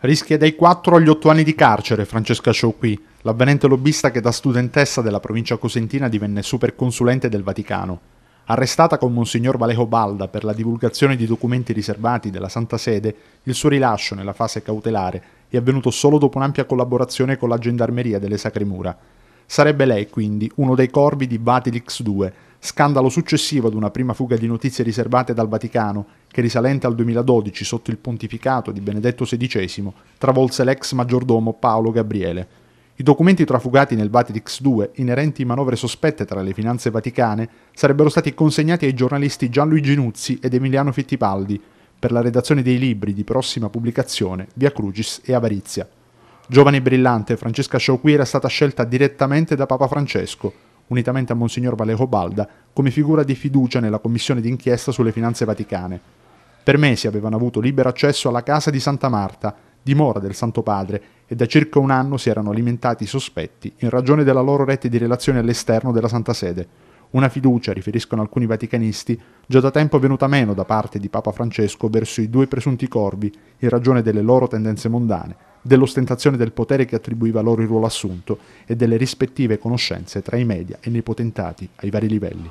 Rischia dai 4 agli 8 anni di carcere Francesca Sciocqui, l'avvenente lobbista che da studentessa della provincia cosentina divenne superconsulente del Vaticano. Arrestata con Monsignor Valejo Balda per la divulgazione di documenti riservati della Santa Sede, il suo rilascio nella fase cautelare è avvenuto solo dopo un'ampia collaborazione con la Gendarmeria delle Sacre Mura. Sarebbe lei, quindi, uno dei corvi di Batilix II, scandalo successivo ad una prima fuga di notizie riservate dal Vaticano, che risalente al 2012 sotto il pontificato di Benedetto XVI, travolse l'ex maggiordomo Paolo Gabriele. I documenti trafugati nel Vatilix II, inerenti manovre sospette tra le finanze vaticane, sarebbero stati consegnati ai giornalisti Gianluigi Nuzzi ed Emiliano Fittipaldi per la redazione dei libri di prossima pubblicazione Via Crucis e Avarizia. Giovane e brillante, Francesca Sciauqui era stata scelta direttamente da Papa Francesco, unitamente a Monsignor Valero Balda, come figura di fiducia nella commissione d'inchiesta sulle finanze vaticane. Per mesi avevano avuto libero accesso alla casa di Santa Marta, dimora del Santo Padre, e da circa un anno si erano alimentati i sospetti in ragione della loro rete di relazioni all'esterno della Santa Sede. Una fiducia, riferiscono alcuni vaticanisti, già da tempo venuta meno da parte di Papa Francesco verso i due presunti corvi in ragione delle loro tendenze mondane dell'ostentazione del potere che attribuiva loro il ruolo assunto e delle rispettive conoscenze tra i media e nei potentati ai vari livelli.